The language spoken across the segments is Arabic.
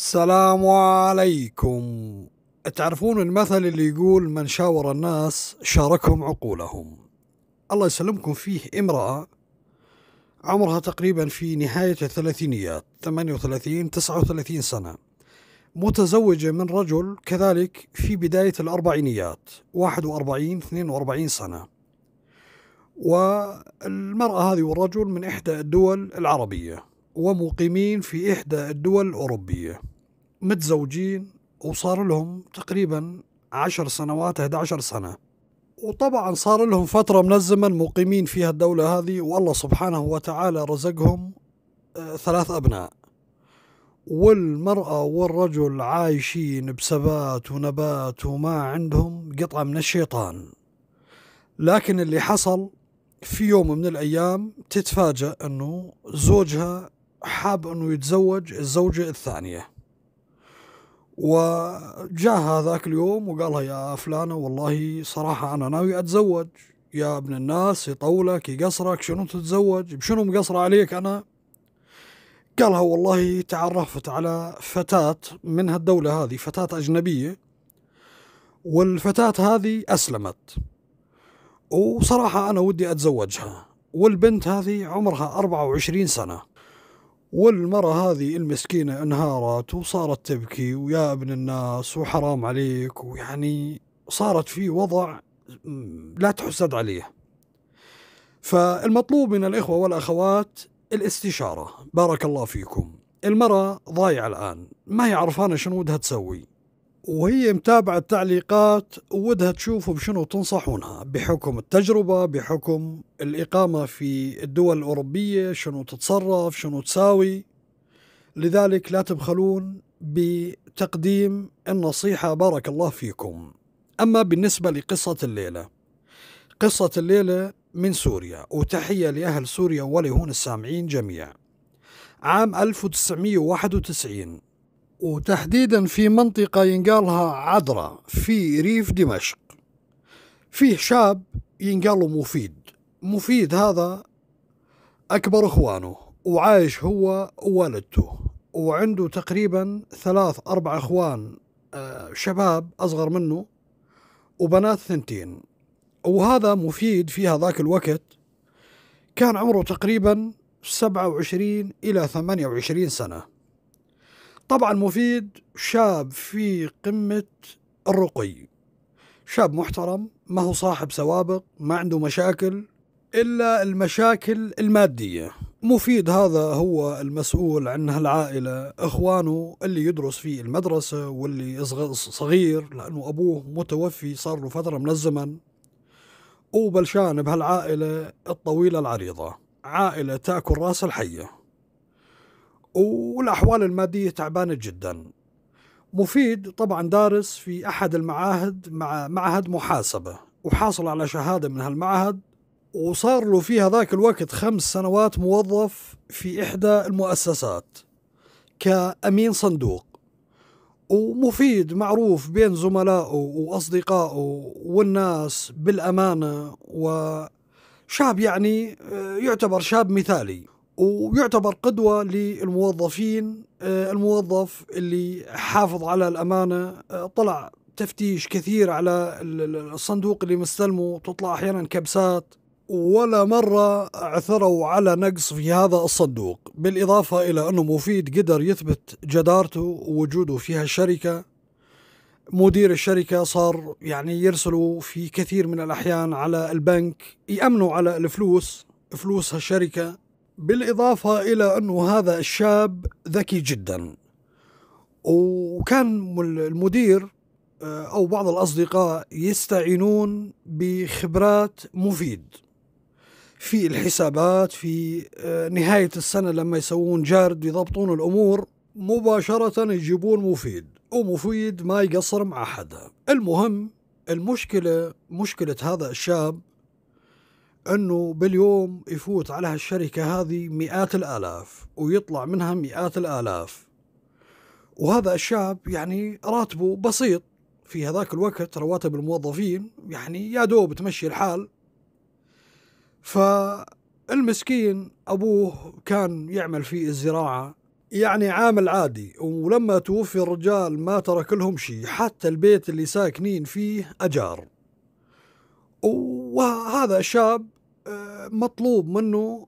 السلام عليكم تعرفون المثل اللي يقول من شاور الناس شاركهم عقولهم الله يسلمكم فيه امرأة عمرها تقريبا في نهاية الثلاثينيات 38 39 سنة متزوجة من رجل كذلك في بداية الأربعينيات 41 42 سنة والمرأة هذه والرجل من إحدى الدول العربية ومقيمين في إحدى الدول الأوروبية متزوجين وصار لهم تقريبا عشر سنوات 11 سنة وطبعا صار لهم فترة من الزمن مقيمين في الدولة هذه والله سبحانه وتعالى رزقهم آه، ثلاث أبناء والمرأة والرجل عايشين بسبات ونبات وما عندهم قطعة من الشيطان لكن اللي حصل في يوم من الأيام تتفاجأ أنه زوجها حاب أنه يتزوج الزوجة الثانية وجاء هذاك اليوم وقالها يا فلانة والله صراحة أنا ناوي أتزوج يا ابن الناس يطولك يقصرك شنو تتزوج بشنو مقصرة عليك أنا قالها والله تعرفت على فتاة من هالدولة هذه فتاة أجنبية والفتاة هذه أسلمت وصراحة أنا ودي أتزوجها والبنت هذه عمرها 24 سنة والمرأة هذه المسكينة انهارت وصارت تبكي ويا ابن الناس وحرام عليك ويعني صارت في وضع لا تحسد عليه فالمطلوب من الإخوة والأخوات الاستشارة بارك الله فيكم المرأة ضايعة الآن ما هي عرفانة شنو ودها تسوي وهي متابعة التعليقات ودها تشوفوا بشنو تنصحونها بحكم التجربة بحكم الإقامة في الدول الأوروبية شنو تتصرف شنو تساوي لذلك لا تبخلون بتقديم النصيحة بارك الله فيكم أما بالنسبة لقصة الليلة قصة الليلة من سوريا وتحية لأهل سوريا ولهون السامعين جميعا عام 1991 وتحديدا في منطقة ينقالها عدرا في ريف دمشق فيه شاب ينقاله مفيد مفيد هذا أكبر إخوانه وعايش هو ووالدته وعنده تقريبا ثلاث أربع إخوان آه، شباب أصغر منه وبنات ثنتين وهذا مفيد في هذاك الوقت كان عمره تقريبا 27 إلى 28 سنة طبعا مفيد شاب في قمة الرقي شاب محترم ما هو صاحب سوابق ما عنده مشاكل إلا المشاكل المادية مفيد هذا هو المسؤول عن هالعائلة إخوانه اللي يدرس في المدرسة واللي صغير لأنه أبوه متوفي صار له فترة من الزمن وبلشان بهالعائلة الطويلة العريضة عائلة تأكل راس الحية والأحوال المادية تعبانة جدا مفيد طبعا دارس في أحد المعاهد مع معهد محاسبة وحاصل على شهادة من هالمعهد وصار له في هذاك الوقت خمس سنوات موظف في إحدى المؤسسات كأمين صندوق ومفيد معروف بين زملائه وأصدقائه والناس بالأمانة وشاب يعني آه، يعتبر شاب مثالي ويعتبر قدوة للموظفين آه، الموظف اللي حافظ على الأمانة آه، طلع تفتيش كثير على الصندوق اللي مستلمه تطلع أحيانا كبسات ولا مرة عثروا على نقص في هذا الصندوق بالإضافة إلى أنه مفيد قدر يثبت جدارته ووجوده في هالشركة مدير الشركة صار يعني يرسلوا في كثير من الأحيان على البنك يأمنوا على الفلوس فلوس هالشركة بالإضافة إلى أنه هذا الشاب ذكي جدا وكان المدير آه، أو بعض الأصدقاء يستعينون بخبرات مفيد في الحسابات في آه، نهاية السنة لما يسوون جارد يضبطون الأمور مباشرة يجيبون مفيد ومفيد ما يقصر مع حدا المهم المشكلة مشكلة هذا الشاب انه باليوم يفوت على هالشركه هذه مئات الالاف ويطلع منها مئات الالاف وهذا الشاب يعني راتبه بسيط في هذاك الوقت رواتب الموظفين يعني يا دوب تمشي الحال فالمسكين أبوه كان يعمل في الزراعة يعني عامل عادي ولما توفي الرجال ما ترك لهم شيء حتى البيت اللي ساكنين فيه أجار وهذا الشاب مطلوب منه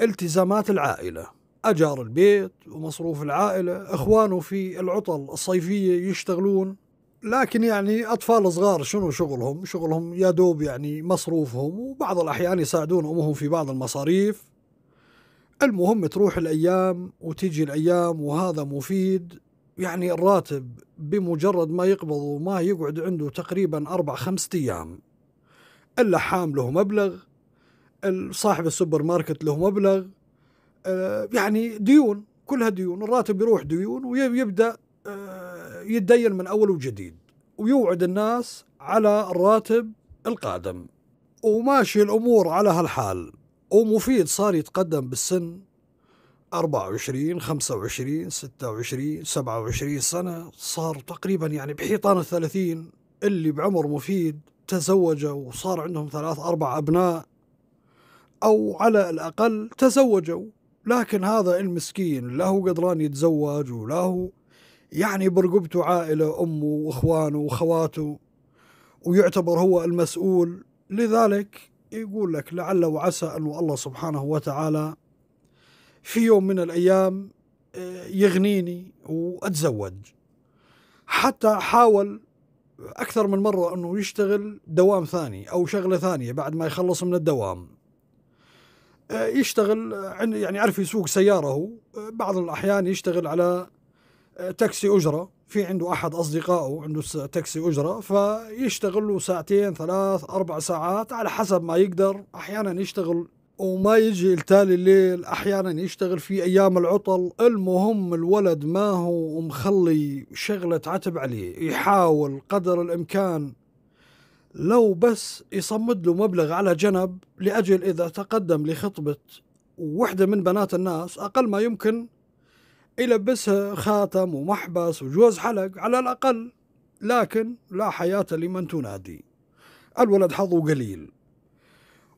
التزامات العائله أجار البيت ومصروف العائلة إخوانه في العطل الصيفية يشتغلون لكن يعني أطفال صغار شنو شغلهم شغلهم يا دوب يعني مصروفهم وبعض الأحيان يساعدون أمهم في بعض المصاريف المهم تروح الأيام وتيجي الأيام وهذا مفيد يعني الراتب بمجرد ما يقبض وما يقعد عنده تقريبا أربع خمسة أيام اللحام له مبلغ صاحب السوبر ماركت له مبلغ آه، يعني ديون كلها ديون الراتب يروح ديون ويبدا آه، يتدين من اول وجديد ويوعد الناس على الراتب القادم وماشي الامور على هالحال ومفيد صار يتقدم بالسن 24 25 26 27 سنة صار تقريبا يعني بحيطان الثلاثين اللي بعمر مفيد تزوجوا وصار عندهم ثلاث أربع أبناء أو على الأقل تزوجوا لكن هذا المسكين لا هو قدران يتزوج ولا هو يعني برقبته عائلة أمه وإخوانه وخواته ويعتبر هو المسؤول لذلك يقول لك لعل وعسى أن الله سبحانه وتعالى في يوم من الأيام آه، يغنيني وأتزوج حتى حاول أكثر من مرة أنه يشتغل دوام ثاني أو شغلة ثانية بعد ما يخلص من الدوام آه، يشتغل آه، يعني يعرف يسوق سياره آه، بعض الاحيان يشتغل على تاكسي اجره في عنده احد اصدقائه عنده تاكسي اجره فيشتغل له ساعتين ثلاث اربع ساعات على حسب ما يقدر احيانا يشتغل وما يجي التالي الليل احيانا يشتغل في ايام العطل المهم الولد ما هو مخلي شغله عتب عليه يحاول قدر الامكان لو بس يصمد له مبلغ على جنب لأجل إذا تقدم لخطبة وحدة من بنات الناس أقل ما يمكن يلبسها خاتم ومحبس وجوز حلق على الأقل لكن لا حياة لمن تنادي الولد حظه قليل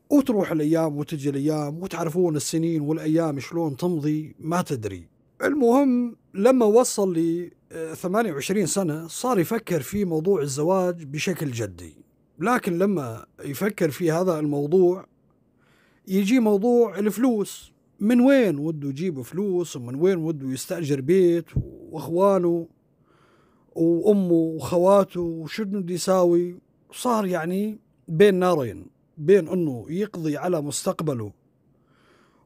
وتروح الأيام وتجي الأيام وتعرفون السنين والأيام شلون تمضي ما تدري المهم لما وصل لي 28 آه، سنة صار يفكر في موضوع الزواج بشكل جدي لكن لما يفكر في هذا الموضوع يجي موضوع الفلوس من وين وده يجيب فلوس ومن وين وده يستأجر بيت وإخوانه وأمه وخواته وشنو بده يساوي صار يعني بين نارين بين أنه يقضي على مستقبله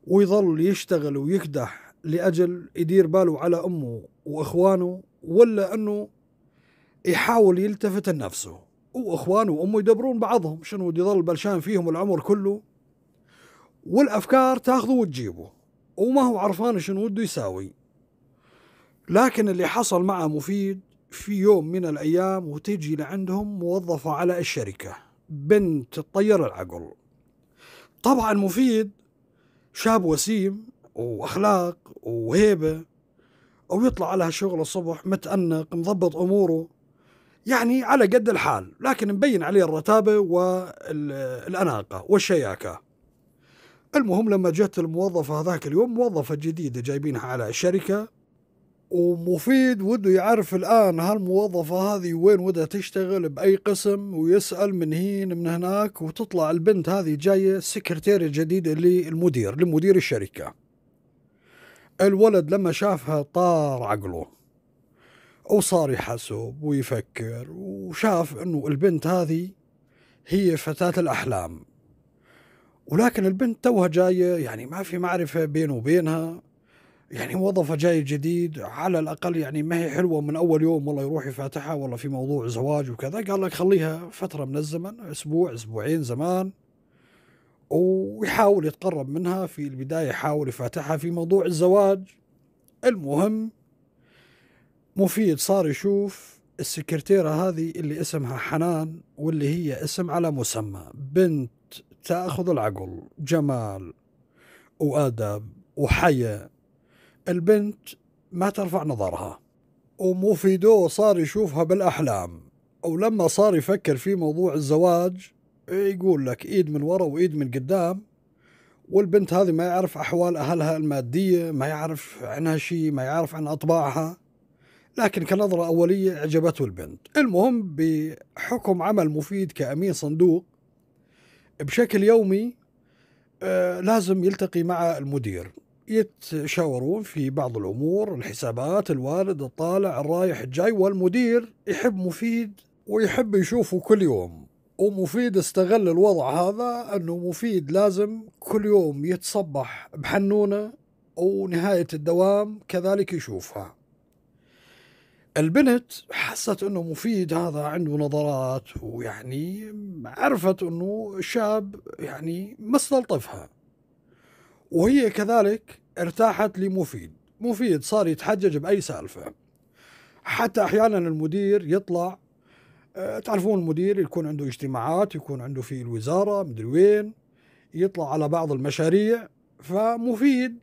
ويظل يشتغل ويكدح لأجل يدير باله على أمه وإخوانه ولا أنه يحاول يلتفت لنفسه واخوانه وامه يدبرون بعضهم شنو يظل بلشان فيهم العمر كله والافكار تاخذه وتجيبه وما هو عرفان شنو وده يساوي لكن اللي حصل مع مفيد في يوم من الايام وتجي لعندهم موظفه على الشركه بنت تطير العقل طبعا مفيد شاب وسيم واخلاق وهيبه ويطلع على هالشغل الصبح متأنق مضبط اموره يعني على قد الحال لكن مبين عليه الرتابة والأناقة والشياكة المهم لما جت الموظفة هذاك اليوم موظفة جديدة جايبينها على الشركة ومفيد وده يعرف الآن هالموظفة هذه وين ودها تشتغل بأي قسم ويسأل من هين من هناك وتطلع البنت هذه جاية سكرتيرة جديدة للمدير لمدير الشركة الولد لما شافها طار عقله وصار يحاسب ويفكر وشاف انه البنت هذه هي فتاة الأحلام ولكن البنت توها جاية يعني ما في معرفة بينه وبينها يعني وظفة جاي جديد على الأقل يعني ما هي حلوة من أول يوم والله يروح يفاتحها والله في موضوع زواج وكذا قال لك خليها فترة من الزمن أسبوع أسبوعين زمان ويحاول يتقرب منها في البداية يحاول يفاتحها في موضوع الزواج المهم مفيد صار يشوف السكرتيرة هذه اللي اسمها حنان واللي هي اسم على مسمى بنت تأخذ العقل جمال وأدب وحياء البنت ما ترفع نظرها ومفيدو صار يشوفها بالأحلام ولما صار يفكر في موضوع الزواج يقول لك ايد من ورا وايد من قدام والبنت هذه ما يعرف احوال اهلها الماديه ما يعرف عنها شيء ما يعرف عن اطباعها لكن كنظرة أولية أعجبته البنت المهم بحكم عمل مفيد كأمين صندوق بشكل يومي آه، لازم يلتقي مع المدير يتشاورون في بعض الأمور الحسابات الوالد الطالع الرايح الجاي والمدير يحب مفيد ويحب يشوفه كل يوم ومفيد استغل الوضع هذا أنه مفيد لازم كل يوم يتصبح بحنونة ونهاية الدوام كذلك يشوفها البنت حست انه مفيد هذا عنده نظرات ويعني عرفت انه شاب يعني مستلطفها وهي كذلك ارتاحت لمفيد مفيد صار يتحجج باي سالفه حتى احيانا المدير يطلع آه، تعرفون المدير يكون عنده اجتماعات يكون عنده في الوزاره مدري وين يطلع على بعض المشاريع فمفيد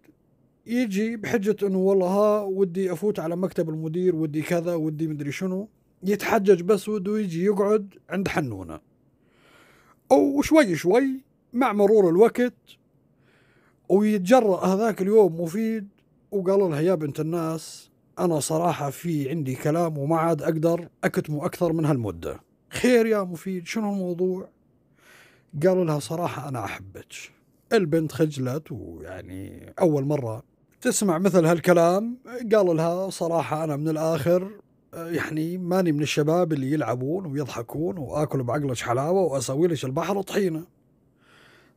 يجي بحجة انه والله ها ودي افوت على مكتب المدير ودي كذا ودي مدري شنو يتحجج بس وده يجي يقعد عند حنونة او شوي شوي مع مرور الوقت ويتجرأ هذاك اليوم مفيد وقال لها يا بنت الناس انا صراحة في عندي كلام وما عاد اقدر اكتمه اكثر من هالمدة خير يا مفيد شنو الموضوع قال لها صراحة انا احبك البنت خجلت ويعني اول مرة تسمع مثل هالكلام قال لها صراحة أنا من الآخر يعني ماني من الشباب اللي يلعبون ويضحكون وآكل بعقلش حلاوة وأسوي لش البحر طحينة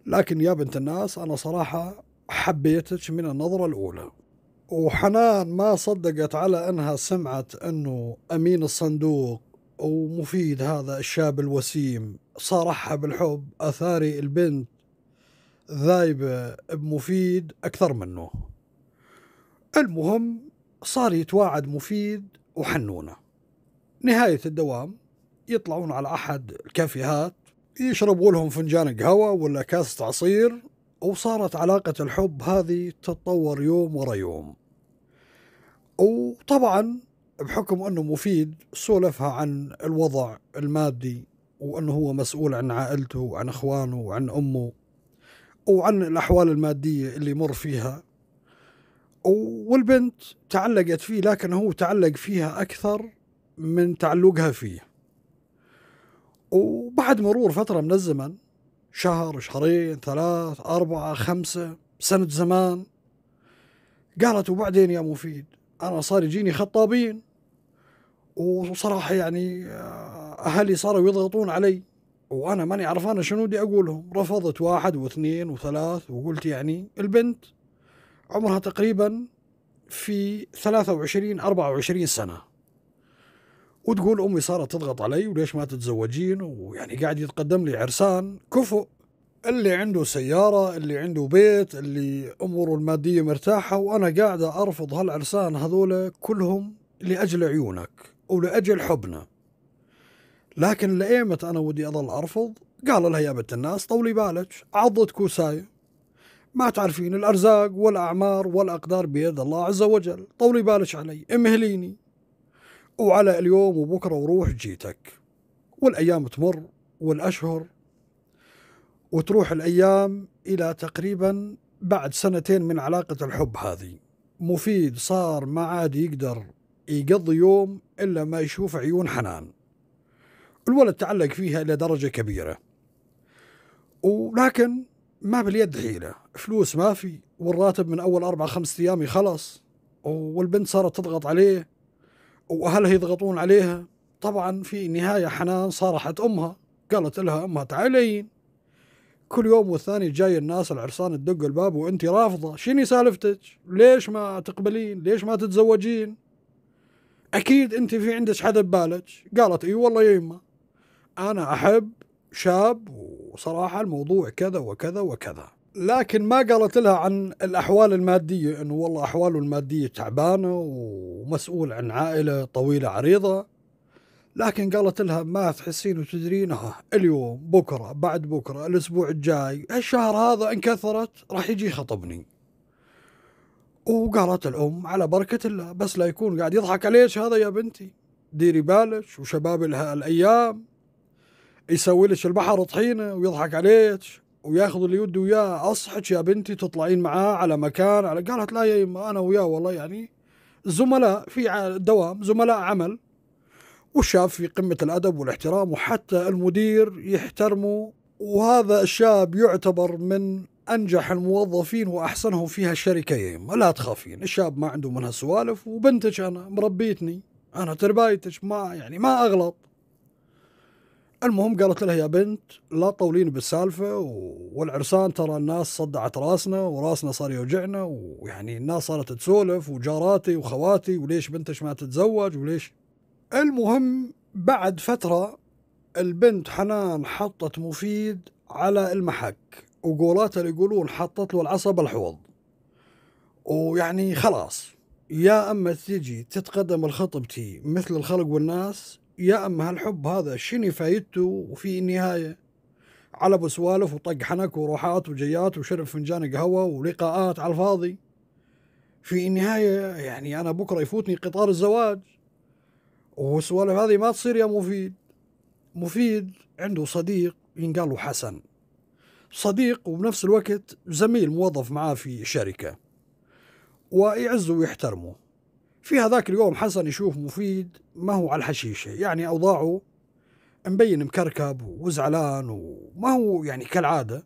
لكن يا بنت الناس أنا صراحة حبيتك من النظرة الأولى وحنان ما صدقت على أنها سمعت أنه أمين الصندوق ومفيد هذا الشاب الوسيم صارحها بالحب أثاري البنت ذايبة بمفيد أكثر منه المهم صار يتواعد مفيد وحنونة نهاية الدوام يطلعون على أحد الكافيهات يشربوا لهم فنجان قهوة ولا كاسة عصير وصارت علاقة الحب هذه تتطور يوم ورا يوم وطبعا بحكم أنه مفيد سولفها عن الوضع المادي وأنه هو مسؤول عن عائلته وعن أخوانه وعن أمه وعن الأحوال المادية اللي مر فيها والبنت تعلقت فيه لكن هو تعلق فيها أكثر من تعلقها فيه وبعد مرور فترة من الزمن شهر شهرين ثلاث أربعة خمسة سنة زمان قالت وبعدين يا مفيد أنا صار يجيني خطابين وصراحة يعني آه، أهلي صاروا يضغطون علي وأنا ماني عرفانة شنو بدي أقولهم رفضت واحد واثنين وثلاث وقلت يعني البنت عمرها تقريبا في 23 24 سنة وتقول أمي صارت تضغط علي وليش ما تتزوجين ويعني قاعد يتقدم لي عرسان كفؤ اللي عنده سيارة اللي عنده بيت اللي أموره المادية مرتاحة وأنا قاعدة أرفض هالعرسان هذول كلهم لأجل عيونك ولأجل حبنا لكن لأيمت أنا ودي أظل أرفض قال لها يا بنت الناس طولي بالك عضت كوساية ما تعرفين الأرزاق والأعمار والأقدار بيد الله عز وجل طولي بالك علي امهليني وعلى اليوم وبكرة وروح جيتك والأيام تمر والأشهر وتروح الأيام إلى تقريبا بعد سنتين من علاقة الحب هذه مفيد صار ما عاد يقدر يقضي يوم إلا ما يشوف عيون حنان الولد تعلق فيها إلى درجة كبيرة ولكن ما باليد حيلة فلوس ما في والراتب من أول أربع خمسة أيام يخلص والبنت صارت تضغط عليه وأهلها يضغطون عليها طبعا في نهاية حنان صارحت أمها قالت لها أمها تعالين كل يوم والثاني جاي الناس العرسان تدق الباب وانت رافضه شيني سالفتك ليش ما تقبلين ليش ما تتزوجين اكيد انت في عندك حدا ببالك قالت اي والله يا يما انا احب شاب وصراحة الموضوع كذا وكذا وكذا لكن ما قالت لها عن الأحوال المادية أنه والله أحواله المادية تعبانة ومسؤول عن عائلة طويلة عريضة لكن قالت لها ما تحسين وتدرينها آه، اليوم بكرة بعد بكرة الأسبوع الجاي الشهر هذا انكثرت راح يجي خطبني وقالت الأم على بركة الله بس لا يكون قاعد يضحك عليش هذا يا بنتي ديري بالك وشباب لها الأيام يسوي لك البحر طحينه ويضحك عليك وياخذ اللي يده وياه اصحك يا بنتي تطلعين معاه على مكان على قالت لا يا يما انا وياه والله يعني زملاء في دوام زملاء عمل والشاب في قمه الادب والاحترام وحتى المدير يحترمه وهذا الشاب يعتبر من انجح الموظفين واحسنهم فيها الشركه يا يما لا تخافين الشاب ما عنده منها سوالف وبنتك انا مربيتني انا تربايتك ما يعني ما اغلط المهم قالت لها يا بنت لا طولين بالسالفة والعرسان ترى الناس صدعت راسنا وراسنا صار يوجعنا ويعني الناس صارت تسولف وجاراتي وخواتي وليش بنتش ما تتزوج وليش المهم بعد فترة البنت حنان حطت مفيد على المحك اللي يقولون حطت له العصب الحوض ويعني خلاص يا اما تجي تتقدم لخطبتي مثل الخلق والناس يا أما هالحب هذا شنو فايدته وفي النهاية علب وسوالف وطق حنك وروحات وجيات وشرب فنجان قهوة ولقاءات على الفاضي في النهاية يعني أنا بكرة يفوتني قطار الزواج والسوالف هذه ما تصير يا مفيد مفيد عنده صديق ينقال له حسن صديق وبنفس الوقت زميل موظف معاه في شركة ويعزه ويحترمه في هذاك اليوم حسن يشوف مفيد ما هو على الحشيشة يعني أوضاعه مبين مكركب وزعلان وما هو يعني كالعادة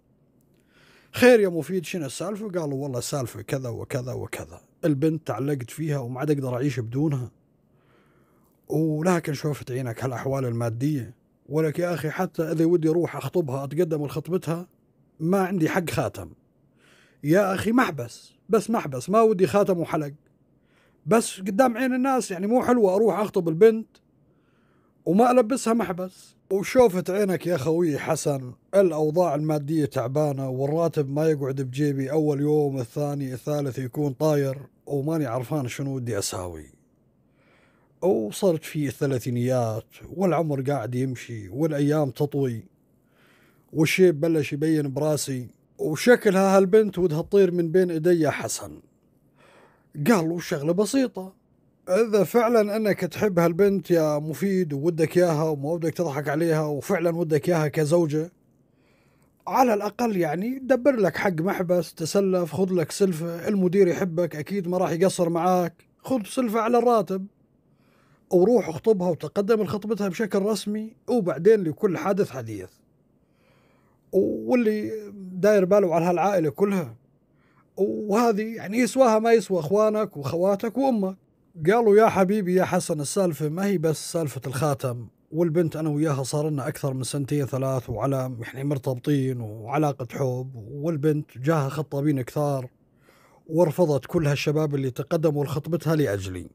خير يا مفيد شنو السالفة قالوا والله السالفة كذا وكذا وكذا البنت تعلقت فيها وما عاد أقدر أعيش بدونها ولكن شوفت عينك هالأحوال المادية ولك يا أخي حتى إذا ودي أروح أخطبها أتقدم لخطبتها ما عندي حق خاتم يا أخي محبس بس محبس ما ودي خاتم وحلق بس قدام عين الناس يعني مو حلوة أروح أخطب البنت وما ألبسها محبس وشوفت عينك يا خوي حسن الأوضاع المادية تعبانة والراتب ما يقعد بجيبي أول يوم الثاني الثالث يكون طاير وماني عرفان شنو ودي أساوي وصرت في الثلاثينيات والعمر قاعد يمشي والأيام تطوي والشيب بلش يبين براسي وشكلها هالبنت ودها تطير من بين إيدي حسن قال له شغلة بسيطة إذا فعلا أنك تحب هالبنت يا مفيد وودك إياها وما ودك تضحك عليها وفعلا ودك إياها كزوجة على الأقل يعني دبر لك حق محبس تسلف خذ لك سلفة المدير يحبك أكيد ما راح يقصر معاك خذ سلفة على الراتب وروح اخطبها وتقدم لخطبتها بشكل رسمي وبعدين لكل حادث حديث واللي داير باله على هالعائلة كلها وهذه يعني يسواها ما يسوى اخوانك واخواتك وامك قالوا يا حبيبي يا حسن السالفه ما هي بس سالفه الخاتم والبنت انا وياها صار لنا اكثر من سنتين ثلاث وعلى يعني مرتبطين وعلاقه حب والبنت جاها خطابين كثار ورفضت كل هالشباب اللي تقدموا لخطبتها لاجلي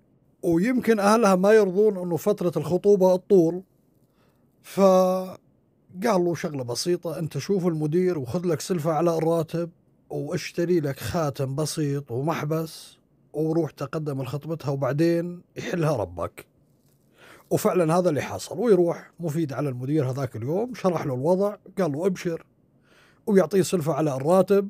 ويمكن اهلها ما يرضون انه فتره الخطوبه تطول ف قال له شغله بسيطه انت شوف المدير وخذ لك سلفه على الراتب واشتري لك خاتم بسيط ومحبس وروح تقدم لخطبتها وبعدين يحلها ربك وفعلا هذا اللي حصل ويروح مفيد على المدير هذاك اليوم شرح له الوضع قال له ابشر ويعطيه سلفة على الراتب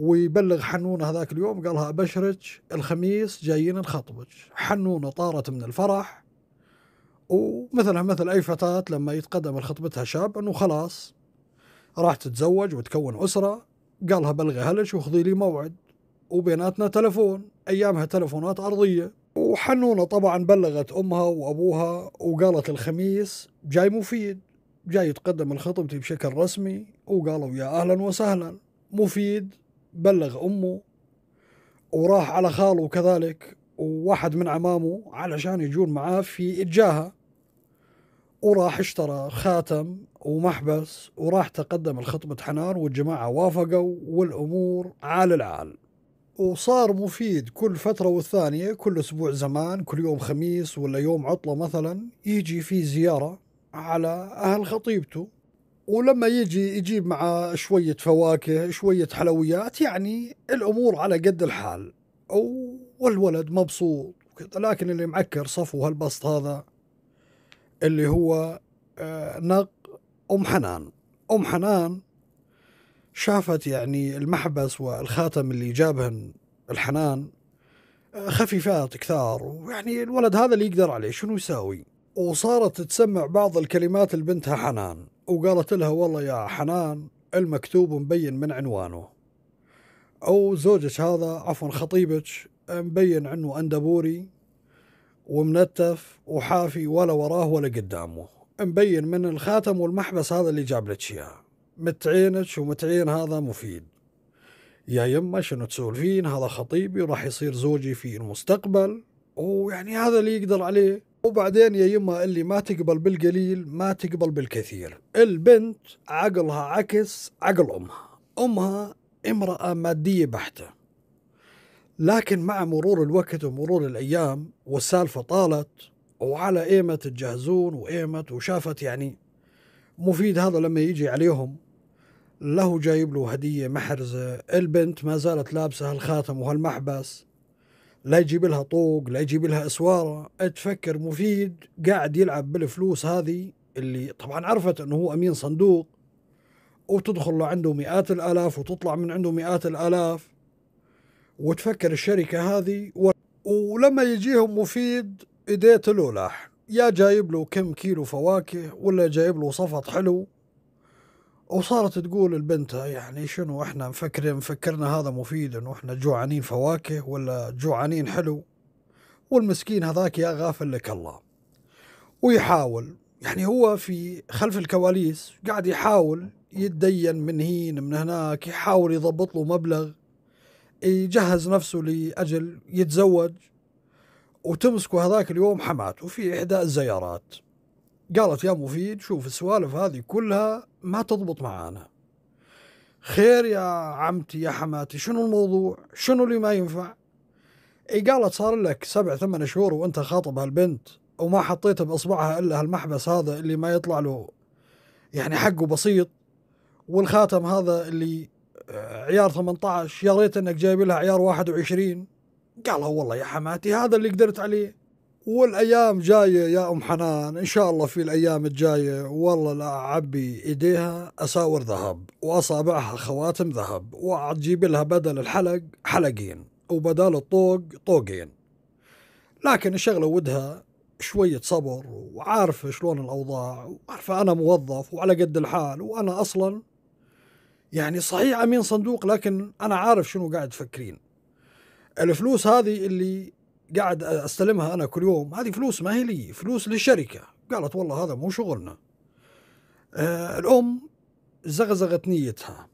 ويبلغ حنونة هذاك اليوم قالها ابشرك الخميس جايين نخطبك حنونة طارت من الفرح ومثلها مثل اي فتاة لما يتقدم لخطبتها شاب انه خلاص راح تتزوج وتكون اسره قالها بلغيها لك وخذي لي موعد وبيناتنا تلفون ايامها تلفونات ارضيه وحنونه طبعا بلغت امها وابوها وقالت الخميس جاي مفيد جاي يتقدم لخطبتي بشكل رسمي وقالوا يا اهلا وسهلا مفيد بلغ امه وراح على خاله كذلك وواحد من عمامه علشان يجون معاه في اتجاهه وراح اشترى خاتم ومحبس وراح تقدم لخطبة حنار والجماعة وافقوا والأمور عال العال وصار مفيد كل فترة والثانية كل أسبوع زمان كل يوم خميس ولا يوم عطلة مثلا يجي في زيارة على أهل خطيبته ولما يجي يجيب معه شوية فواكه شوية حلويات يعني الأمور على قد الحال والولد مبسوط لكن اللي معكر صفو هالبسط هذا اللي هو آه، نق أم حنان أم حنان شافت يعني المحبس والخاتم اللي جابهن الحنان آه، خفيفات كثار ويعني الولد هذا اللي يقدر عليه شنو يساوي وصارت تسمع بعض الكلمات لبنتها حنان وقالت لها والله يا حنان المكتوب مبين من عنوانه أو زوجك هذا عفوا خطيبك آه، مبين عنه أندبوري ومنتف وحافي ولا وراه ولا قدامه مبين من الخاتم والمحبس هذا اللي جاب لك اياه متعينك ومتعين هذا مفيد يا يما شنو تسولفين هذا خطيبي وراح يصير زوجي في المستقبل ويعني هذا اللي يقدر عليه وبعدين يا يما اللي ما تقبل بالقليل ما تقبل بالكثير البنت عقلها عكس عقل أمها أمها امرأة مادية بحتة لكن مع مرور الوقت ومرور الأيام والسالفة طالت وعلى إيمة تجهزون وإيمة وشافت يعني مفيد هذا لما يجي عليهم له جايب له هدية محرزة البنت ما زالت لابسة هالخاتم وهالمحبس لا يجيب لها طوق لا يجيب لها اسواره تفكر مفيد قاعد يلعب بالفلوس هذه اللي طبعا عرفت انه هو امين صندوق وتدخل له عنده مئات الالاف وتطلع من عنده مئات الالاف وتفكر الشركة هذه و... ولما يجيهم مفيد ايديه تلولح يا جايب له كم كيلو فواكه ولا جايب له صفط حلو وصارت تقول لبنتها يعني شنو احنا مفكرين مفكرنا هذا مفيد انه احنا جوعانين فواكه ولا جوعانين حلو والمسكين هذاك يا غافل لك الله ويحاول يعني هو في خلف الكواليس قاعد يحاول يتدين من هين من هناك يحاول يضبط له مبلغ يجهز نفسه لأجل يتزوج وتمسكه هذاك اليوم حماته في إحدى الزيارات قالت يا مفيد شوف السوالف هذه كلها ما تضبط معانا خير يا عمتي يا حماتي شنو الموضوع شنو اللي ما ينفع اي قالت صار لك سبع ثمان شهور وانت خاطب هالبنت وما حطيت بأصبعها إلا هالمحبس هذا اللي ما يطلع له يعني حقه بسيط والخاتم هذا اللي عيار 18 يا ريت انك جايب لها عيار 21 قالها والله يا حماتي هذا اللي قدرت عليه والايام جايه يا ام حنان ان شاء الله في الايام الجايه والله لا اعبي ايديها اساور ذهب واصابعها خواتم ذهب واجيب لها بدل الحلق حلقين وبدل الطوق طوقين لكن الشغله ودها شوية صبر وعارفة شلون الأوضاع وعارفة أنا موظف وعلى قد الحال وأنا أصلا يعني صحيح امين صندوق لكن انا عارف شنو قاعد تفكرين الفلوس هذه اللي قاعد استلمها انا كل يوم هذه فلوس ما هي لي فلوس للشركه قالت والله هذا مو شغلنا آه الام زغزغت نيتها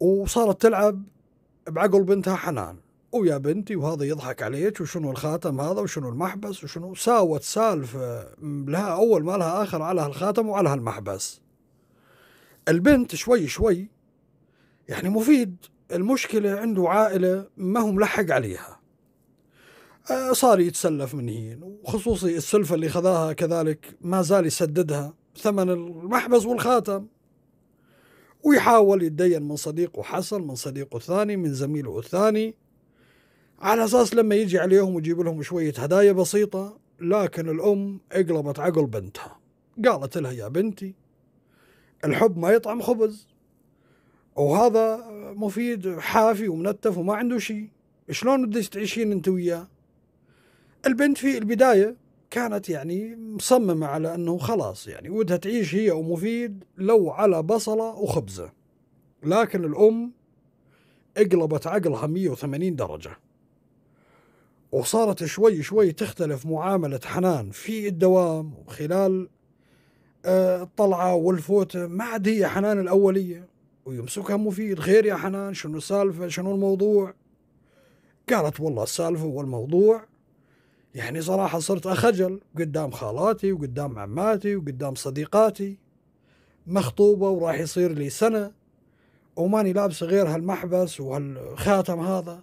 وصارت تلعب بعقل بنتها حنان ويا بنتي وهذا يضحك عليك وشنو الخاتم هذا وشنو المحبس وشنو ساوت سالفة لها أول ما لها آخر على هالخاتم وعلى هالمحبس البنت شوي شوي يعني مفيد المشكلة عنده عائلة ما هو ملحق عليها آه، صار يتسلف من هين وخصوصي السلفة اللي خذاها كذلك ما زال يسددها ثمن المحبس والخاتم ويحاول يتدين من صديقه حسن من صديقه الثاني من زميله الثاني على أساس لما يجي عليهم ويجيب لهم شوية هدايا بسيطة لكن الأم اقلبت عقل بنتها قالت لها يا بنتي الحب ما يطعم خبز وهذا مفيد حافي ومنتف وما عنده شيء شلون بدك تعيشين انت وياه البنت في البدايه كانت يعني مصممه على انه خلاص يعني ودها تعيش هي ومفيد لو على بصله وخبزه لكن الام اقلبت عقلها 180 درجه وصارت شوي شوي تختلف معاملة حنان في الدوام وخلال الطلعه والفوت ما عاد هي حنان الاوليه ويمسكها مفيد غير يا حنان شنو السالفه شنو الموضوع قالت والله السالفه والموضوع يعني صراحة صرت أخجل قدام خالاتي وقدام عماتي وقدام صديقاتي مخطوبة وراح يصير لي سنة وماني لابسة غير هالمحبس وهالخاتم هذا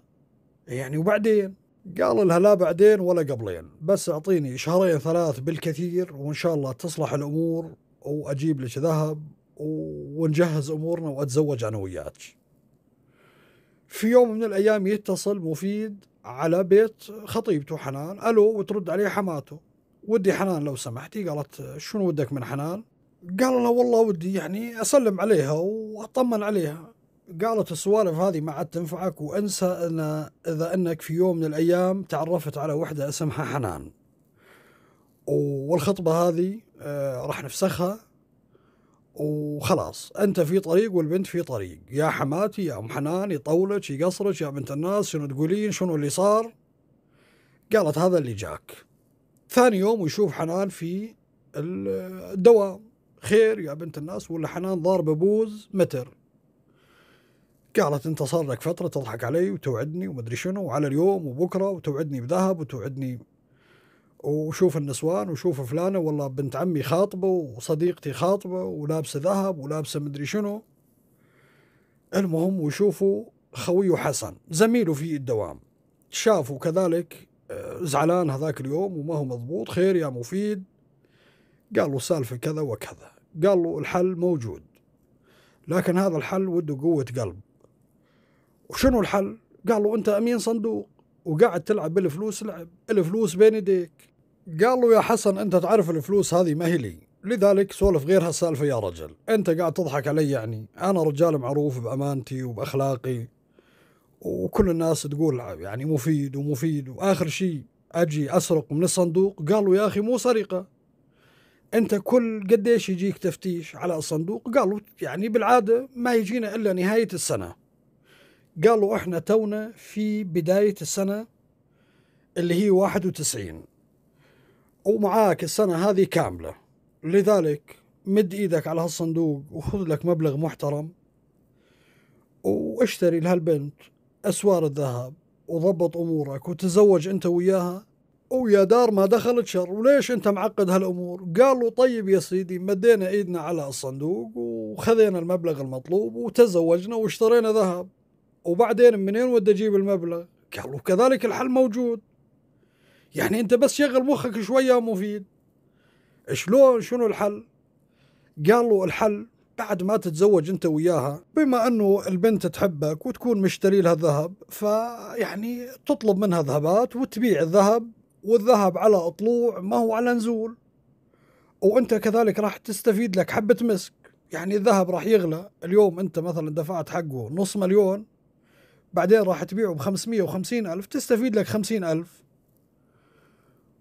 يعني وبعدين قال لها لا بعدين ولا قبلين بس اعطيني شهرين ثلاث بالكثير وان شاء الله تصلح الامور واجيب لك ذهب ونجهز امورنا واتزوج انا وياك. في يوم من الايام يتصل مفيد على بيت خطيبته حنان، الو وترد عليه حماته. ودي حنان لو سمحتي قالت شنو ودك من حنان؟ قال لها والله ودي يعني اسلم عليها واطمن عليها قالت السوالف هذه ما عاد تنفعك وانسى ان اذا انك في يوم من الايام تعرفت على وحده اسمها حنان والخطبه هذه آه، راح نفسخها وخلاص انت في طريق والبنت في طريق يا حماتي يا ام حنان يطولك يقصرك يا بنت الناس شنو تقولين شنو اللي صار قالت هذا اللي جاك ثاني يوم ويشوف حنان في الدوام خير يا بنت الناس ولا حنان ضاربه بوز متر قالت انت صار لك فتره تضحك علي وتوعدني ومدري شنو وعلى اليوم وبكره وتوعدني بذهب وتوعدني وشوف النسوان وشوف فلانه والله بنت عمي خاطبه وصديقتي خاطبه ولابسه ذهب ولابسه مدري شنو المهم وشوفوا خويه حسن زميله في الدوام شافوا كذلك آه، زعلان هذاك اليوم وما هو مضبوط خير يا مفيد قال له السالفة كذا وكذا قال له الحل موجود لكن هذا الحل وده قوة قلب وشنو الحل؟ قالوا انت امين صندوق وقاعد تلعب بالفلوس لعب الفلوس بين يديك قال له يا حسن انت تعرف الفلوس هذه ما هي لي لذلك سولف غير هالسالفة يا رجل انت قاعد تضحك علي يعني انا رجال معروف بامانتي وباخلاقي وكل الناس تقول يعني مفيد ومفيد واخر شيء اجي اسرق من الصندوق قالوا يا اخي مو سرقة انت كل قديش يجيك تفتيش على الصندوق قالوا يعني بالعادة ما يجينا الا نهاية السنة قالوا احنا تونا في بداية السنة اللي هي 91 ومعاك السنة هذه كاملة لذلك مد ايدك على هالصندوق وخذ لك مبلغ محترم واشتري لهالبنت اسوار الذهب وضبط امورك وتزوج انت وياها ويا دار ما دخلت شر وليش انت معقد هالامور قال له طيب يا سيدي مدينا ايدنا على الصندوق وخذينا المبلغ المطلوب وتزوجنا واشترينا ذهب وبعدين منين ودي اجيب المبلغ قال وكذلك الحل موجود يعني انت بس شغل مخك شويه مفيد شلون شنو الحل قال له الحل بعد ما تتزوج انت وياها بما انه البنت تحبك وتكون مشتري لها ذهب فيعني تطلب منها ذهبات وتبيع الذهب والذهب على طلوع ما هو على نزول وانت كذلك راح تستفيد لك حبه مسك يعني الذهب راح يغلى اليوم انت مثلا دفعت حقه نص مليون بعدين راح تبيعه ب 550 ألف تستفيد لك 50 ألف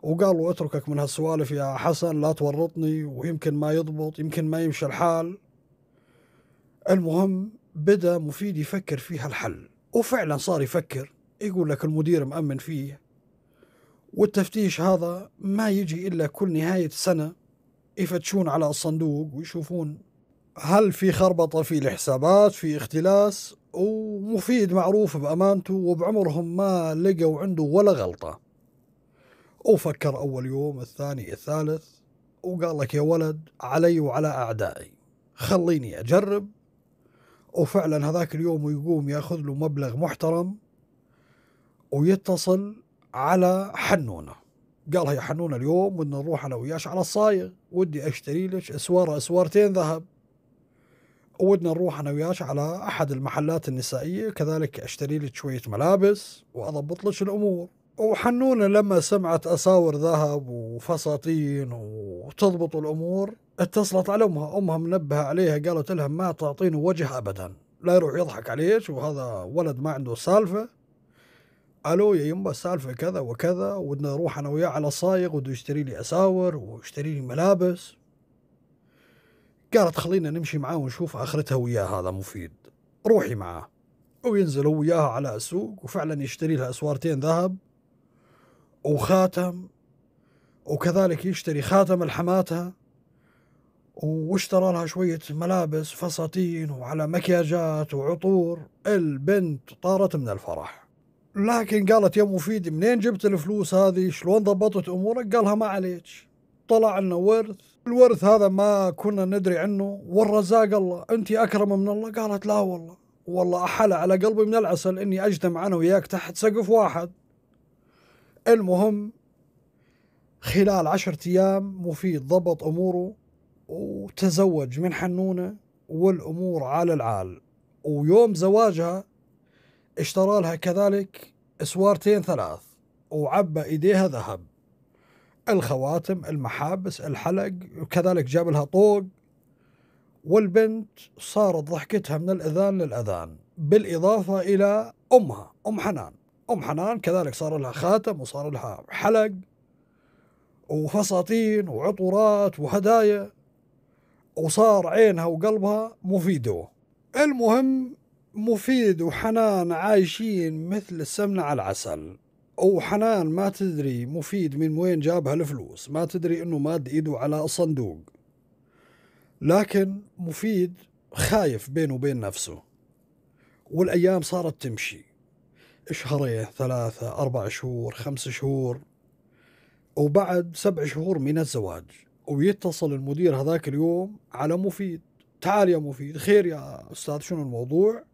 وقال له اتركك من هالسوالف يا حسن لا تورطني ويمكن ما يضبط يمكن ما يمشي الحال المهم بدا مفيد يفكر في هالحل وفعلا صار يفكر يقول لك المدير مأمن فيه والتفتيش هذا ما يجي إلا كل نهاية سنة يفتشون على الصندوق ويشوفون هل في خربطة في الحسابات في اختلاس ومفيد معروف بأمانته وبعمرهم ما لقوا عنده ولا غلطة وفكر أول يوم الثاني الثالث وقال لك يا ولد علي وعلى أعدائي خليني أجرب وفعلا هذاك اليوم يقوم ياخذ له مبلغ محترم ويتصل على حنونه قالها يا حنونه اليوم بدنا نروح انا وياش على الصايغ ودي اشتري لك اسواره اسوارتين ذهب ودنا نروح انا وياش على احد المحلات النسائيه كذلك اشتري لك شويه ملابس واضبط لك الامور وحنونة لما سمعت أساور ذهب وفساتين وتضبط الأمور اتصلت على أمها أمها منبهة عليها قالت لها ما تعطيني وجه أبدا لا يروح يضحك عليك وهذا ولد ما عنده سالفة الو يا يمه السالفه كذا وكذا ودنا نروح انا وياه على صايغ وده يشتري لي اساور ويشتري لي ملابس قالت خلينا نمشي معاه ونشوف اخرتها وياه هذا مفيد روحي معاه وينزل وياها على السوق وفعلا يشتري لها اسوارتين ذهب وخاتم وكذلك يشتري خاتم لحماتها واشترى لها شوية ملابس فساتين وعلى مكياجات وعطور البنت طارت من الفرح لكن قالت يا مفيد منين جبت الفلوس هذه شلون ضبطت أمورك قالها ما عليك طلع لنا ورث الورث هذا ما كنا ندري عنه والرزاق الله أنت أكرم من الله قالت لا والله والله أحلى على قلبي من العسل إني أجتمع أنا وياك تحت سقف واحد المهم خلال عشرة أيام مفيد ضبط أموره وتزوج من حنونة والأمور على العال ويوم زواجها اشترى لها كذلك اسوارتين ثلاث وعبى إيديها ذهب الخواتم المحابس الحلق وكذلك جاب لها طوق والبنت صارت ضحكتها من الأذان للأذان بالإضافة إلى أمها أم حنان أم حنان كذلك صار لها خاتم وصار لها حلق وفساتين وعطورات وهدايا وصار عينها وقلبها مفيدو المهم مفيد وحنان عايشين مثل السمنة على العسل وحنان ما تدري مفيد من وين جابها الفلوس ما تدري انه ماد ايده على الصندوق لكن مفيد خايف بينه وبين نفسه والايام صارت تمشي شهرين ثلاثة أربع شهور خمس شهور وبعد سبع شهور من الزواج ويتصل المدير هذاك اليوم على مفيد تعال يا مفيد خير يا أستاذ شنو الموضوع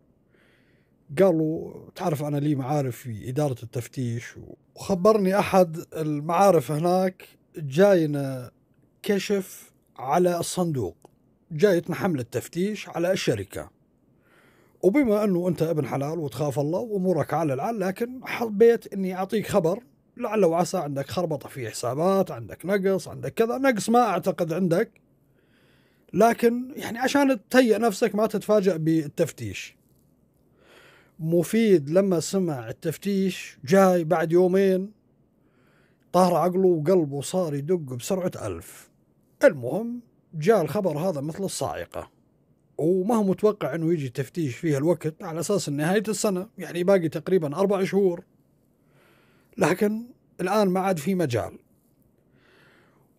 قالوا تعرف أنا لي معارف في إدارة التفتيش وخبرني أحد المعارف هناك جاينا كشف على الصندوق جايتنا حملة تفتيش على الشركة وبما أنه أنت ابن حلال وتخاف الله وأمورك على العال لكن حبيت أني أعطيك خبر لعل وعسى عندك خربطة في حسابات عندك نقص عندك كذا نقص ما أعتقد عندك لكن يعني عشان تهيئ نفسك ما تتفاجأ بالتفتيش مفيد لما سمع التفتيش جاي بعد يومين طار عقله وقلبه صار يدق بسرعة ألف المهم جاء الخبر هذا مثل الصاعقة وما هو متوقع أنه يجي تفتيش فيها الوقت على أساس نهاية السنة يعني باقي تقريبا أربع شهور لكن الآن ما عاد في مجال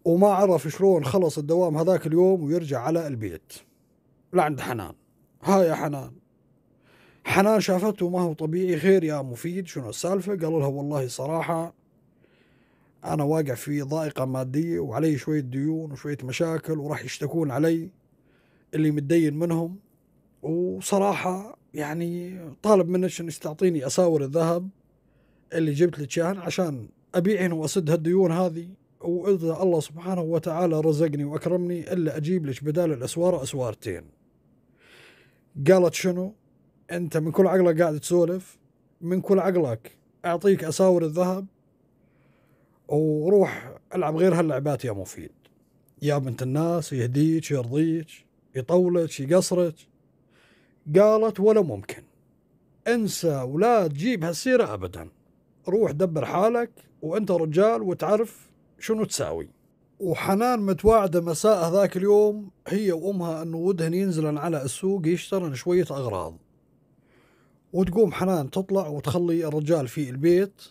وما عرف شلون خلص الدوام هذاك اليوم ويرجع على البيت لعند حنان ها يا حنان حنان شافته ما هو طبيعي غير يا مفيد شنو السالفة قالوا لها والله صراحة أنا واقع في ضائقة مادية وعلي شوية ديون وشوية مشاكل وراح يشتكون علي اللي متدين منهم وصراحة يعني طالب منك انك تعطيني اساور الذهب اللي جبت لك عشان ابيعهن واسد هالديون هذه واذا الله سبحانه وتعالى رزقني واكرمني الا اجيب لك بدال الاسوار اسوارتين. قالت شنو؟ انت من كل عقلك قاعد تسولف من كل عقلك اعطيك اساور الذهب وروح العب غير هاللعبات يا مفيد يا بنت الناس يهديك يرضيك يطولك يقصرك قالت ولا ممكن انسى ولا تجيب هالسيره ابدا روح دبر حالك وانت رجال وتعرف شنو تساوي وحنان متواعده مساء هذاك اليوم هي وامها انه ودهن ينزلن على السوق يشترن شويه اغراض وتقوم حنان تطلع وتخلي الرجال في البيت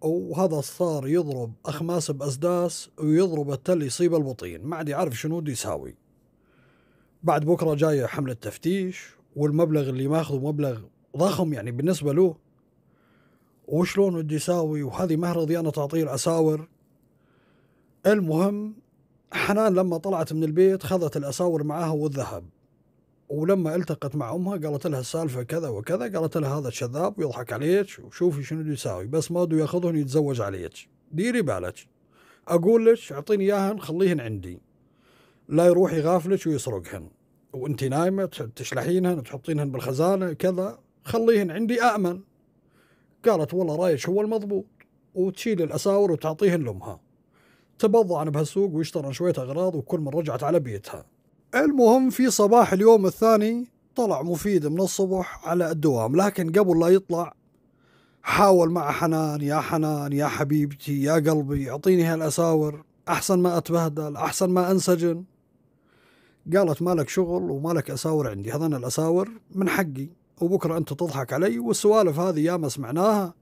وهذا صار يضرب أخماس بأسداس ويضرب التل يصيب البطين ما عاد يعرف شنو دي يساوي بعد بكرة جاية حملة تفتيش والمبلغ اللي ماخذه مبلغ ضخم يعني بالنسبة له وشلون ودي يساوي وهذه مهرضي أنا تعطيه الأساور المهم حنان لما طلعت من البيت خذت الأساور معاها والذهب ولما التقت مع امها قالت لها السالفه كذا وكذا قالت لها هذا شذاب ويضحك عليك وشوفي شنو يساوي بس ما بده ياخذهن يتزوج عليك ديري بالك اقول لك اعطيني اياهن خليهن عندي لا يروح يغافلك ويسرقهن وانت نايمه تشلحينهن تحطينهن بالخزانه كذا خليهن عندي امن قالت والله رايك هو المضبوط وتشيل الاساور وتعطيهن لامها تبضعن بهالسوق ويشترن شويه اغراض وكل من رجعت على بيتها المهم في صباح اليوم الثاني طلع مفيد من الصبح على الدوام لكن قبل لا يطلع حاول مع حنان يا حنان يا حبيبتي يا قلبي اعطيني هالاساور احسن ما اتبهدل احسن ما انسجن قالت مالك شغل ومالك اساور عندي هذان الاساور من حقي وبكره انت تضحك علي والسوالف هذه ياما سمعناها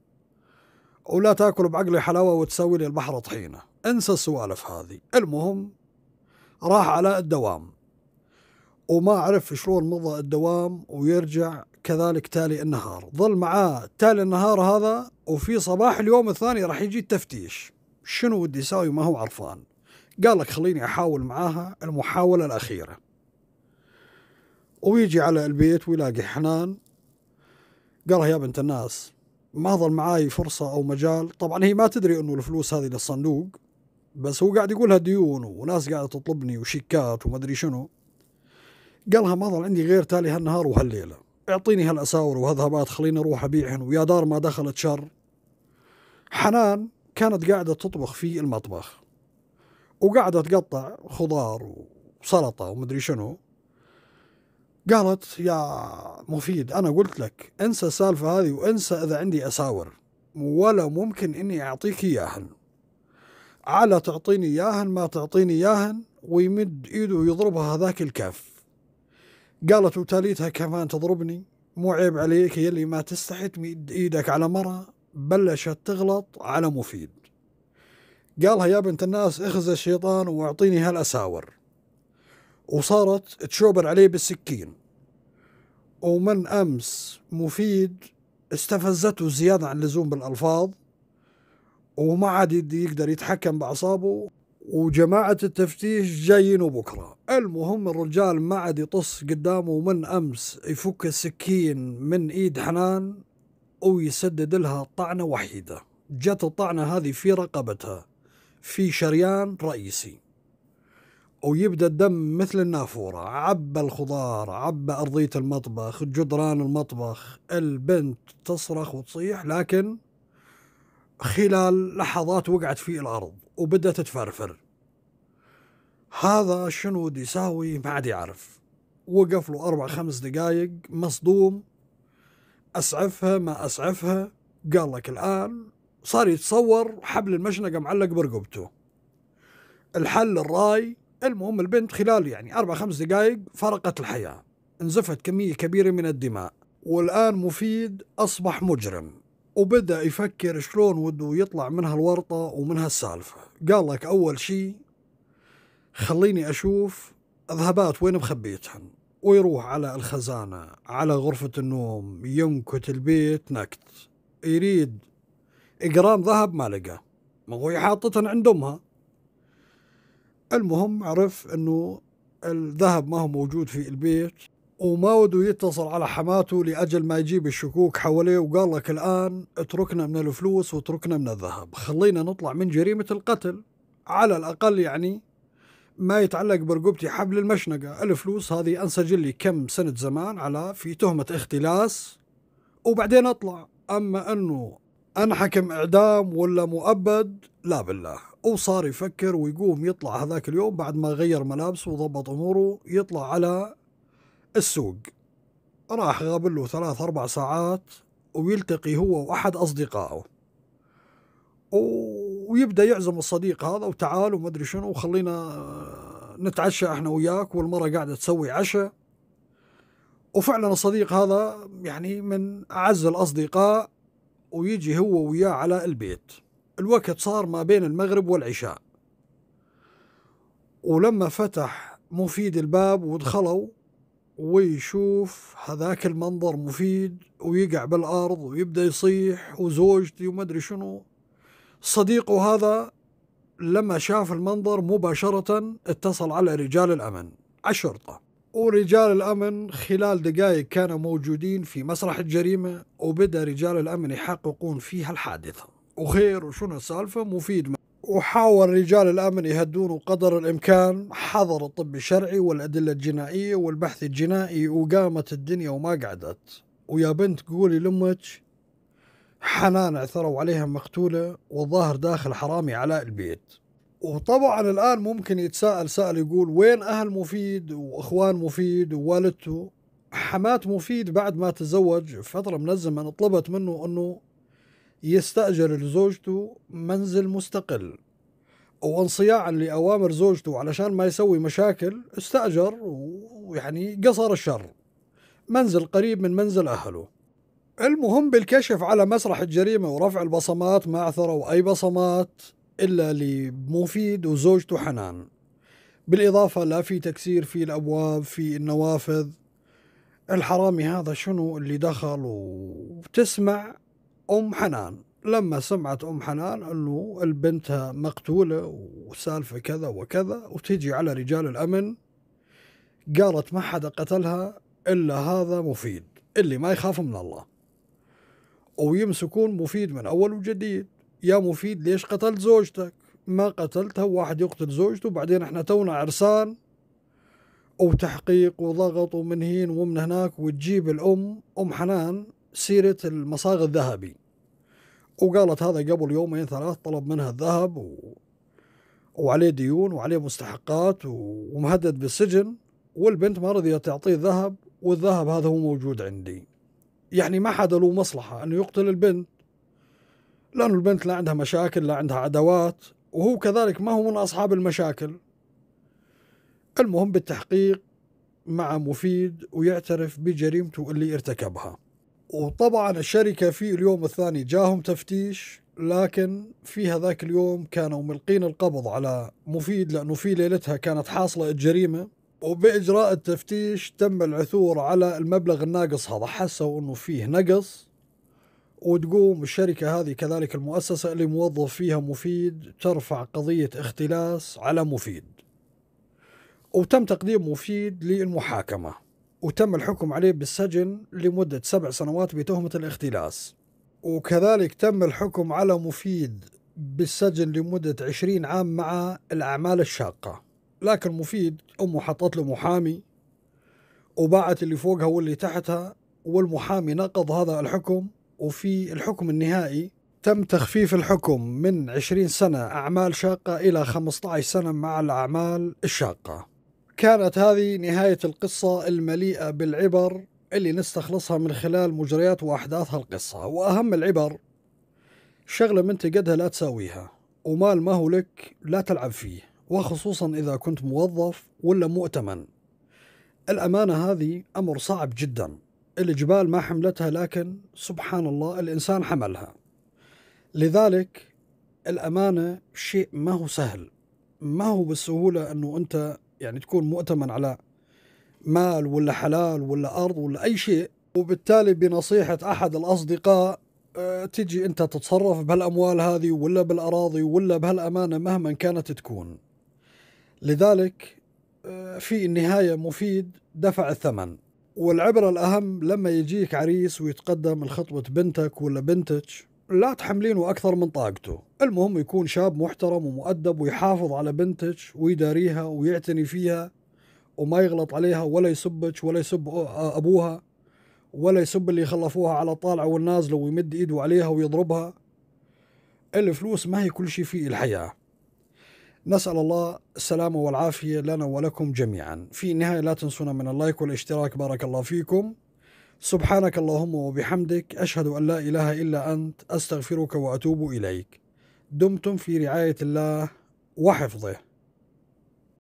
ولا تاكل بعقلي حلاوه وتسوي لي البحر طحينه انسى السوالف هذه المهم راح على الدوام وما عرف شلون مضى الدوام ويرجع كذلك تالي النهار ظل معاه تالي النهار هذا وفي صباح اليوم الثاني راح يجي التفتيش شنو ودي يساوي ما هو عرفان قال لك خليني احاول معاها المحاوله الاخيره ويجي على البيت ويلاقي حنان قالها يا بنت الناس ما ظل معاي فرصة أو مجال طبعا هي ما تدري أنه الفلوس هذه للصندوق بس هو قاعد يقولها ديون وناس قاعدة تطلبني وشيكات ومدري شنو قالها ما ظل عندي غير تالي هالنهار وهالليله اعطيني هالاساور وهالذهبات خليني اروح ابيعهن ويا دار ما دخلت شر حنان كانت قاعده تطبخ في المطبخ وقاعده تقطع خضار وسلطه ومدري شنو قالت يا مفيد انا قلت لك انسى السالفه هذه وانسى اذا عندي اساور ولا ممكن اني اعطيك اياهن على تعطيني اياهن ما تعطيني اياهن ويمد ايده ويضربها هذاك الكف قالت وتاليتها كمان تضربني مو عيب عليك اللي ما تستحي تمد ايدك على مرة بلشت تغلط على مفيد قالها يا بنت الناس اخزى الشيطان واعطيني هالاساور وصارت تشوبر عليه بالسكين ومن امس مفيد استفزته زيادة عن اللزوم بالالفاظ وما عاد يقدر يتحكم باعصابه وجماعة التفتيش جايين بكرة المهم الرجال ما عاد يطص قدامه من أمس يفك السكين من إيد حنان ويسدد لها طعنة وحيدة جت الطعنة هذه في رقبتها في شريان رئيسي ويبدا الدم مثل النافوره عبى الخضار عبى ارضيه المطبخ جدران المطبخ البنت تصرخ وتصيح لكن خلال لحظات وقعت في الارض وبدت تفرفر هذا شنو دي يساوي ما عاد يعرف وقف له أربع خمس دقايق مصدوم أسعفها ما أسعفها قال لك الآن صار يتصور حبل المشنقة معلق برقبته الحل الراي المهم البنت خلال يعني أربع خمس دقايق فرقت الحياة انزفت كمية كبيرة من الدماء والآن مفيد أصبح مجرم وبدأ يفكر شلون وده يطلع من هالورطة ومن هالسالفة قال لك أول شي خليني أشوف ذهبات وين مخبيتهن ويروح على الخزانة على غرفة النوم ينكت البيت نكت يريد إجرام ذهب ما لقى ما هو حاطتهن عند أمها المهم عرف أنه الذهب ما هو موجود في البيت وما وده يتصل على حماته لأجل ما يجيب الشكوك حواليه وقال لك الآن اتركنا من الفلوس واتركنا من الذهب خلينا نطلع من جريمة القتل على الأقل يعني ما يتعلق برقبتي حبل المشنقة الفلوس هذه أنسجل لي كم سنة زمان على في تهمة اختلاس وبعدين أطلع أما أنه أنحكم إعدام ولا مؤبد لا بالله وصار يفكر ويقوم يطلع هذاك اليوم بعد ما غير ملابسه وضبط أموره يطلع على السوق راح قبل له ثلاث أربع ساعات ويلتقي هو وأحد أصدقائه ويبدأ يعزم الصديق هذا وتعال وما أدري شنو وخلينا نتعشى احنا وياك والمرة قاعدة تسوي عشاء وفعلا الصديق هذا يعني من أعز الأصدقاء ويجي هو وياه على البيت الوقت صار ما بين المغرب والعشاء ولما فتح مفيد الباب ودخلوا ويشوف هذاك المنظر مفيد ويقع بالارض ويبدا يصيح وزوجتي وما ادري شنو صديقه هذا لما شاف المنظر مباشرة اتصل على رجال الأمن الشرطة ورجال الأمن خلال دقائق كانوا موجودين في مسرح الجريمة وبدأ رجال الأمن يحققون فيها الحادثة وخير وشنو السالفة مفيد وحاول رجال الأمن يهدونه قدر الإمكان حظر الطب الشرعي والأدلة الجنائية والبحث الجنائي وقامت الدنيا وما قعدت ويا بنت قولي لأمك حنان عثروا عليها مقتولة والظاهر داخل حرامي علاء البيت وطبعا الآن ممكن يتساءل سائل يقول وين أهل مفيد وإخوان مفيد ووالدته حمات مفيد بعد ما تزوج فترة من الزمن طلبت منه أنه يستأجر لزوجته منزل مستقل وانصياعا لأوامر زوجته علشان ما يسوي مشاكل استأجر ويعني قصر الشر منزل قريب من منزل أهله المهم بالكشف على مسرح الجريمة ورفع البصمات ما عثروا أي بصمات إلا لمفيد وزوجته حنان بالإضافة لا في تكسير في الأبواب في النوافذ الحرامي هذا شنو اللي دخل وتسمع أم حنان لما سمعت أم حنان أنه البنتها مقتولة وسالفة كذا وكذا وتجي على رجال الأمن قالت ما حدا قتلها إلا هذا مفيد اللي ما يخاف من الله ويمسكون مفيد من أول وجديد يا مفيد ليش قتلت زوجتك ما قتلتها واحد يقتل زوجته وبعدين احنا تونا عرسان وتحقيق وضغط ومن هين ومن هناك وتجيب الأم أم حنان سيرة المصاغ الذهبي وقالت هذا قبل يومين ثلاث طلب منها الذهب و... وعليه ديون وعليه مستحقات و... ومهدد بالسجن والبنت ما رضيت تعطيه الذهب والذهب هذا هو موجود عندي يعني ما حدا له مصلحة أنه يقتل البنت لأنه البنت لا عندها مشاكل لا عندها عداوات وهو كذلك ما هو من أصحاب المشاكل المهم بالتحقيق مع مفيد ويعترف بجريمته اللي ارتكبها وطبعا الشركة في اليوم الثاني جاهم تفتيش لكن في هذاك اليوم كانوا ملقين القبض على مفيد لأنه في ليلتها كانت حاصلة الجريمة وبإجراء التفتيش تم العثور على المبلغ الناقص هذا حسوا أنه فيه نقص وتقوم الشركة هذه كذلك المؤسسة اللي موظف فيها مفيد ترفع قضية اختلاس على مفيد وتم تقديم مفيد للمحاكمة وتم الحكم عليه بالسجن لمدة سبع سنوات بتهمة الاختلاس وكذلك تم الحكم على مفيد بالسجن لمدة عشرين عام مع الأعمال الشاقة لكن مفيد أمه حطت له محامي وباعت اللي فوقها واللي تحتها والمحامي نقض هذا الحكم وفي الحكم النهائي تم تخفيف الحكم من عشرين سنة أعمال شاقة إلى عشر سنة مع الأعمال الشاقة كانت هذه نهاية القصة المليئة بالعبر اللي نستخلصها من خلال مجريات وأحداث هالقصة وأهم العبر شغلة من تقدها لا تساويها ومال ما هو لك لا تلعب فيه وخصوصا إذا كنت موظف ولا مؤتمن الأمانة هذه أمر صعب جدا الجبال ما حملتها لكن سبحان الله الإنسان حملها لذلك الأمانة شيء ما هو سهل ما هو بالسهولة أنه أنت يعني تكون مؤتمن على مال ولا حلال ولا ارض ولا اي شيء وبالتالي بنصيحه احد الاصدقاء آه، تجي انت تتصرف بهالاموال هذه ولا بالاراضي ولا بهالامانه مهما كانت تكون لذلك آه، في النهايه مفيد دفع الثمن والعبره الاهم لما يجيك عريس ويتقدم لخطبه بنتك ولا بنتك لا تحملينه أكثر من طاقته المهم يكون شاب محترم ومؤدب ويحافظ على بنتك ويداريها ويعتني فيها وما يغلط عليها ولا يسبك ولا يسب أبوها ولا يسب اللي خلفوها على الطالعة والنازلة ويمد إيده عليها ويضربها الفلوس ما هي كل شيء في الحياة نسأل الله السلامة والعافية لنا ولكم جميعا في النهاية لا تنسونا من اللايك والاشتراك بارك الله فيكم سبحانك اللهم وبحمدك أشهد أن لا إله إلا أنت أستغفرك وأتوب إليك دمتم في رعاية الله وحفظه